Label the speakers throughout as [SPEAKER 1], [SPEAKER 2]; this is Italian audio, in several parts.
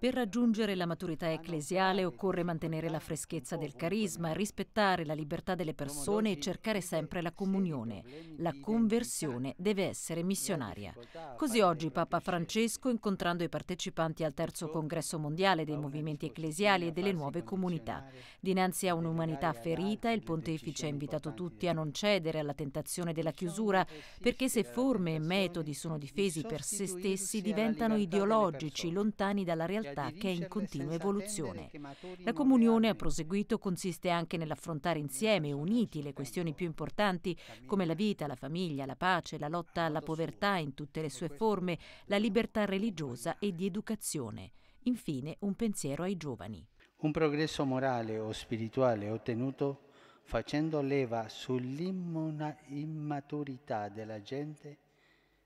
[SPEAKER 1] Per raggiungere la maturità ah, ecclesiale occorre mantenere la freschezza del carisma, rispettare la libertà delle persone e cercare sempre la comunione. La conversione deve essere missionaria. Così oggi Papa Francesco, incontrando i partecipanti al terzo ecco, congresso mondiale dei movimenti ecclesiali e delle nuove comunità, dinanzi a un'umanità ferita, il pontefice ha invitato tutti a non cedere alla tentazione della diciamo chiusura, perché se forme e metodi sono difesi per se stessi diventano ideologici, lontani dalla realtà realtà che è in continua evoluzione. La comunione ha proseguito consiste anche nell'affrontare insieme, uniti, le questioni più importanti come la vita, la famiglia, la pace, la lotta alla povertà in tutte le sue forme, la libertà religiosa e di educazione. Infine un pensiero ai giovani.
[SPEAKER 2] Un progresso morale o spirituale ottenuto facendo leva sull'immaturità della gente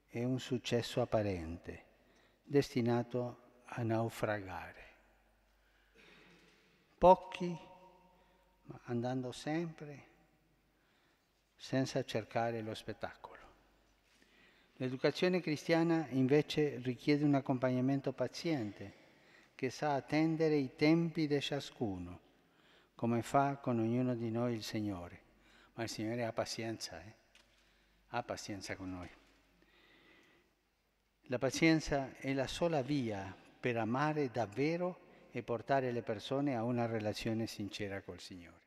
[SPEAKER 2] è un successo apparente, destinato a naufragare. Pochi, ma andando sempre senza cercare lo spettacolo. L'educazione cristiana invece richiede un accompagnamento paziente che sa attendere i tempi di ciascuno, come fa con ognuno di noi il Signore. Ma il Signore ha pazienza, eh?
[SPEAKER 3] ha pazienza con noi.
[SPEAKER 2] La pazienza è la sola via per amare davvero e portare le persone a una relazione sincera col Signore.